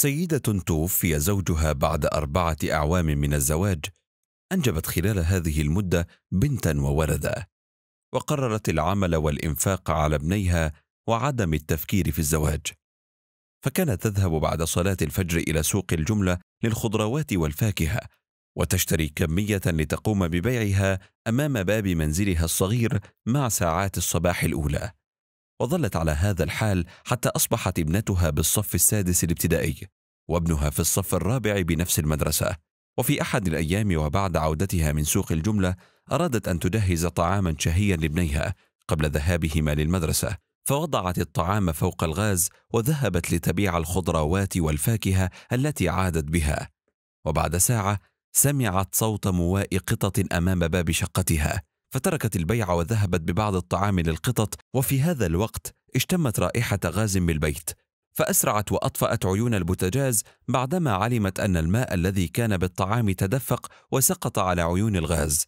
سيدة توفي زوجها بعد أربعة أعوام من الزواج أنجبت خلال هذه المدة بنتا وولدا وقررت العمل والإنفاق على ابنيها وعدم التفكير في الزواج فكانت تذهب بعد صلاة الفجر إلى سوق الجملة للخضروات والفاكهة وتشتري كمية لتقوم ببيعها أمام باب منزلها الصغير مع ساعات الصباح الأولى وظلت على هذا الحال حتى أصبحت ابنتها بالصف السادس الابتدائي وابنها في الصف الرابع بنفس المدرسة وفي أحد الأيام وبعد عودتها من سوق الجملة أرادت أن تجهز طعاما شهيا لابنيها قبل ذهابهما للمدرسة فوضعت الطعام فوق الغاز وذهبت لتبيع الخضروات والفاكهة التي عادت بها وبعد ساعة سمعت صوت مواء قطط أمام باب شقتها فتركت البيع وذهبت ببعض الطعام للقطط وفي هذا الوقت اشتمت رائحة غاز بالبيت فأسرعت وأطفأت عيون البوتجاز بعدما علمت أن الماء الذي كان بالطعام تدفق وسقط على عيون الغاز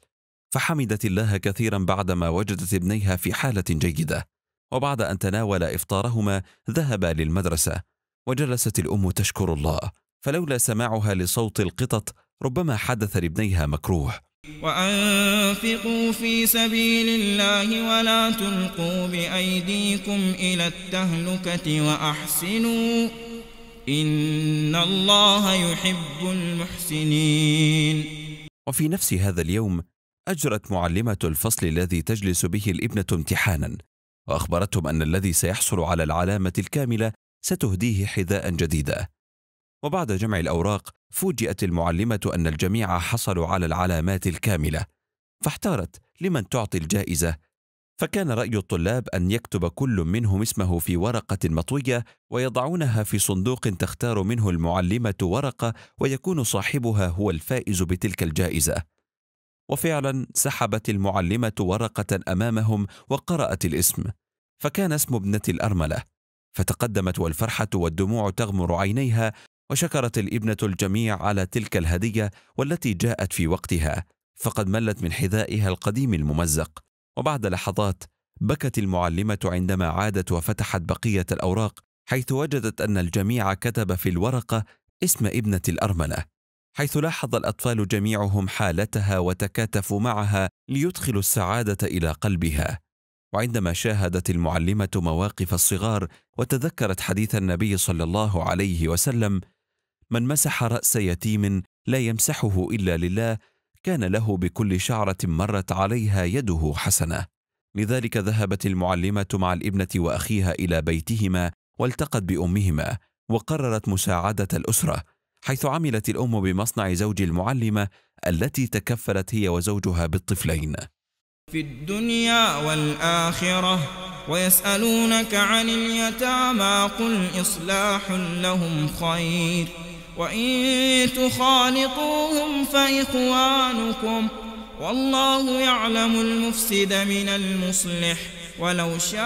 فحمدت الله كثيرا بعدما وجدت ابنيها في حالة جيدة وبعد أن تناول إفطارهما ذهبا للمدرسة وجلست الأم تشكر الله فلولا سماعها لصوت القطط ربما حدث لابنيها مكروه وأنفقوا في سبيل الله ولا تلقوا بأيديكم إلى التهلكة وأحسنوا إن الله يحب المحسنين وفي نفس هذا اليوم أجرت معلمة الفصل الذي تجلس به الابنة امتحانا وأخبرتهم أن الذي سيحصل على العلامة الكاملة ستهديه حذاء جديدا وبعد جمع الأوراق فوجئت المعلمة أن الجميع حصلوا على العلامات الكاملة فاحتارت لمن تعطي الجائزة فكان رأي الطلاب أن يكتب كل منهم اسمه في ورقة مطوية ويضعونها في صندوق تختار منه المعلمة ورقة ويكون صاحبها هو الفائز بتلك الجائزة وفعلا سحبت المعلمة ورقة أمامهم وقرأت الاسم فكان اسم ابنة الأرملة فتقدمت والفرحة والدموع تغمر عينيها وشكرت الابنة الجميع على تلك الهدية والتي جاءت في وقتها فقد ملت من حذائها القديم الممزق وبعد لحظات بكت المعلمة عندما عادت وفتحت بقية الأوراق حيث وجدت أن الجميع كتب في الورقة اسم ابنة الأرملة حيث لاحظ الأطفال جميعهم حالتها وتكاتفوا معها ليدخلوا السعادة إلى قلبها وعندما شاهدت المعلمة مواقف الصغار وتذكرت حديث النبي صلى الله عليه وسلم من مسح راس يتيم لا يمسحه الا لله كان له بكل شعره مرت عليها يده حسنه لذلك ذهبت المعلمه مع الابنه واخيها الى بيتهما والتقت بامهما وقررت مساعده الاسره حيث عملت الام بمصنع زوج المعلمه التي تكفلت هي وزوجها بالطفلين في الدنيا والاخره ويسالونك عن اليتامى قل اصلاح لهم خير وإن تخالطوهم فإخوانكم والله يعلم المفسد من المصلح ولو شاء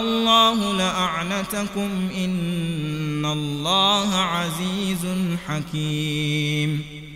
الله لأعنتكم إن الله عزيز حكيم